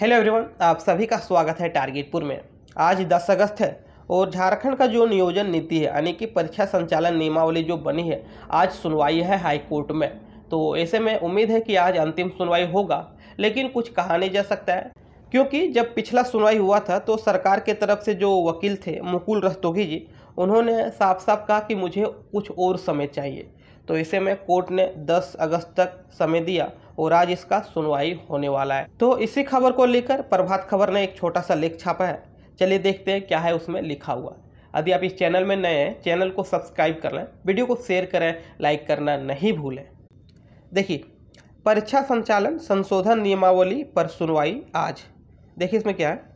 hello everyone आप सभी का स्वागत है टारगेटपुर में आज 10 अगस्त है और झारखंड का जो नियोजन नीति है यानी कि परीक्षा संचालन नियमावली जो बनी है आज सुनवाई है हाई कोर्ट में तो ऐसे में उम्मीद है कि आज अंतिम सुनवाई होगा लेकिन कुछ कहा नहीं जा सकता है क्योंकि जब पिछला सुनवाई हुआ था तो सरकार के तरफ से जो वकील थे मुकुल रस्तोगी जी उन्होंने साफ साफ कहा कि मुझे कुछ और समय चाहिए तो इसे में कोर्ट ने 10 अगस्त तक समय दिया और आज इसका सुनवाई होने वाला है तो इसी खबर को लेकर प्रभात खबर ने एक छोटा सा लेख छापा है चलिए देखते हैं क्या है उसमें लिखा हुआ यदि आप इस चैनल में नए हैं चैनल को सब्सक्राइब कर लें वीडियो को शेयर करें लाइक करना नहीं भूलें देखिए परीक्षा संचालन संशोधन नियमावली पर सुनवाई आज देखिए इसमें क्या है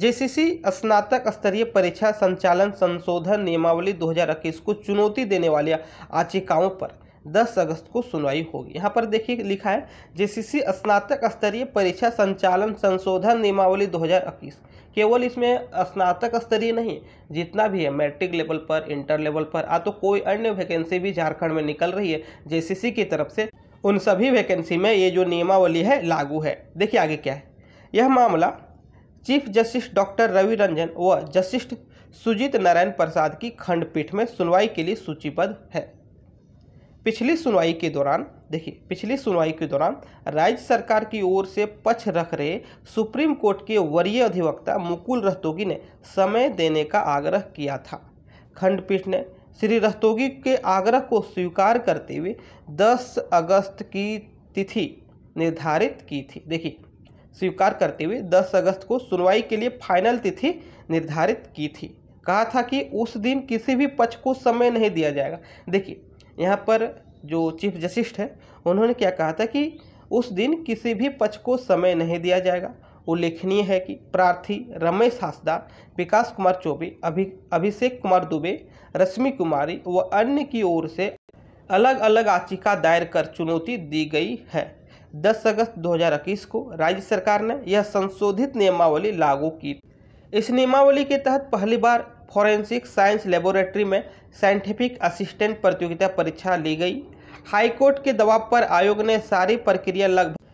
जेसीसी स्नातक स्तरीय परीक्षा संचालन संशोधन नियमावली 2021 को चुनौती देने वाली याचिकाओं पर 10 अगस्त को सुनवाई होगी यहाँ पर देखिए लिखा है जेसीसी स्नातक स्तरीय परीक्षा संचालन संशोधन नियमावली 2021 केवल इसमें स्नातक स्तरीय नहीं जितना भी है मैट्रिक लेवल पर इंटर लेवल पर आ तो कोई अन्य वैकेंसी भी झारखंड में निकल रही है जे की तरफ से उन सभी वैकेंसी में ये जो नियमावली है लागू है देखिए आगे क्या है यह मामला chief justice doctor Ravi Ranjan व जस्टिस सुजीत नारायण प्रसाद की खंडपीठ में सुनवाई के लिए सूचीबद्ध है पिछली सुनवाई के दौरान देखिए पिछली सुनवाई के दौरान राज्य सरकार की ओर से पक्ष रख रहे सुप्रीम कोर्ट के वरीय अधिवक्ता मुकुल रहतोगी ने समय देने का आग्रह किया था खंडपीठ ने श्री रस्तोगी के आग्रह को स्वीकार करते हुए 10 अगस्त की तिथि निर्धारित की थी देखिए स्वीकार करते हुए 10 अगस्त को सुनवाई के लिए फाइनल तिथि निर्धारित की थी कहा था कि उस दिन किसी भी पक्ष को समय नहीं दिया जाएगा देखिए यहाँ पर जो चीफ जस्टिस है उन्होंने क्या कहा था कि उस दिन किसी भी पक्ष को समय नहीं दिया जाएगा उल्लेखनीय है कि प्रार्थी रमेश हासदा विकास कुमार चौबे अभि अभिषेक कुमार दुबे रश्मि कुमारी व अन्य की ओर से अलग अलग याचिका दायर कर चुनौती दी गई है 10 अगस्त 2021 को राज्य सरकार ने यह संशोधित नियमावली लागू की इस नियमावली के तहत पहली बार फॉरेंसिक साइंस लेबोरेटरी में साइंटिफिक असिस्टेंट प्रतियोगिता परीक्षा ली गई हाईकोर्ट के दबाव पर आयोग ने सारी प्रक्रिया लगभग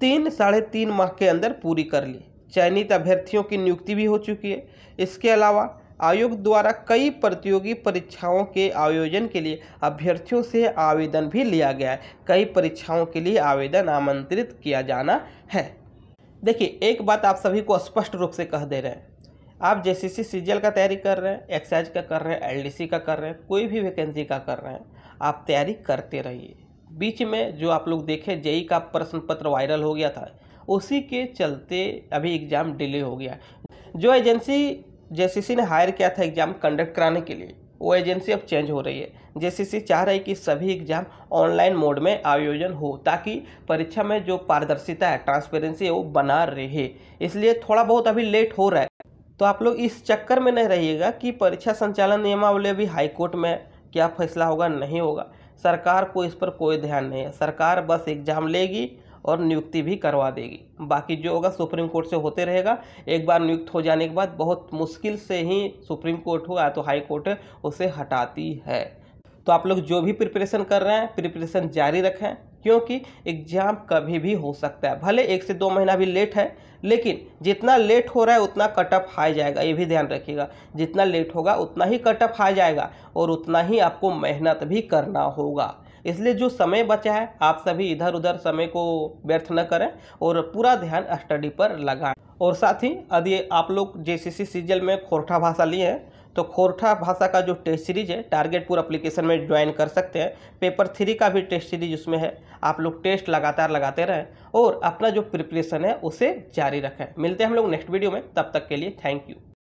तीन साढ़े तीन माह के अंदर पूरी कर ली चयनित अभ्यर्थियों की नियुक्ति भी हो चुकी है इसके अलावा आयोग द्वारा कई प्रतियोगी परीक्षाओं के आयोजन के लिए अभ्यर्थियों से आवेदन भी लिया गया है कई परीक्षाओं के लिए आवेदन आमंत्रित किया जाना है देखिए एक बात आप सभी को स्पष्ट रूप से कह दे रहे हैं आप सी सीजीएल का तैयारी कर रहे हैं एक्साइज का कर रहे हैं एलडीसी का कर रहे हैं कोई भी वैकेंसी का कर रहे हैं आप तैयारी करते रहिए बीच में जो आप लोग देखे जेई e का प्रश्न पत्र वायरल हो गया था उसी के चलते अभी एग्ज़ाम डिले हो गया जो एजेंसी जेसीसी ने हायर किया था एग्ज़ाम कंडक्ट कराने के लिए वो एजेंसी अब चेंज हो रही है जेसीसी चाह रही है कि सभी एग्जाम ऑनलाइन मोड में आयोजन हो ताकि परीक्षा में जो पारदर्शिता है ट्रांसपेरेंसी है वो बना रहे इसलिए थोड़ा बहुत अभी लेट हो रहा है तो आप लोग इस चक्कर में नहीं रहिएगा कि परीक्षा संचालन नियमावली अभी हाईकोर्ट में क्या फैसला होगा नहीं होगा सरकार को इस पर कोई ध्यान नहीं है सरकार बस एग्जाम लेगी और नियुक्ति भी करवा देगी बाकी जो होगा सुप्रीम कोर्ट से होते रहेगा एक बार नियुक्त हो जाने के बाद बहुत मुश्किल से ही सुप्रीम कोर्ट हो या तो हाई कोर्ट उसे हटाती है तो आप लोग जो भी प्रिपरेशन कर रहे हैं प्रिपरेशन जारी रखें क्योंकि एग्ज़ाम कभी भी हो सकता है भले एक से दो महीना भी लेट है लेकिन जितना लेट हो रहा है उतना कट ऑफ हाई जाएगा ये भी ध्यान रखिएगा जितना लेट होगा उतना ही कट ऑफ हाई जाएगा और उतना ही आपको मेहनत भी करना होगा इसलिए जो समय बचा है आप सभी इधर उधर समय को व्यर्थ न करें और पूरा ध्यान स्टडी पर लगाएं और साथ ही यदि आप लोग जे सी सीजल में खोरठा भाषा लिए हैं तो खोरठा भाषा का जो टेस्ट सीरीज है टारगेट पूरा अप्लीकेशन में ज्वाइन कर सकते हैं पेपर थ्री का भी टेस्ट सीरीज उसमें है आप लोग टेस्ट लगातार लगाते रहें और अपना जो प्रिपरेशन है उसे जारी रखें मिलते हैं हम लोग नेक्स्ट वीडियो में तब तक के लिए थैंक यू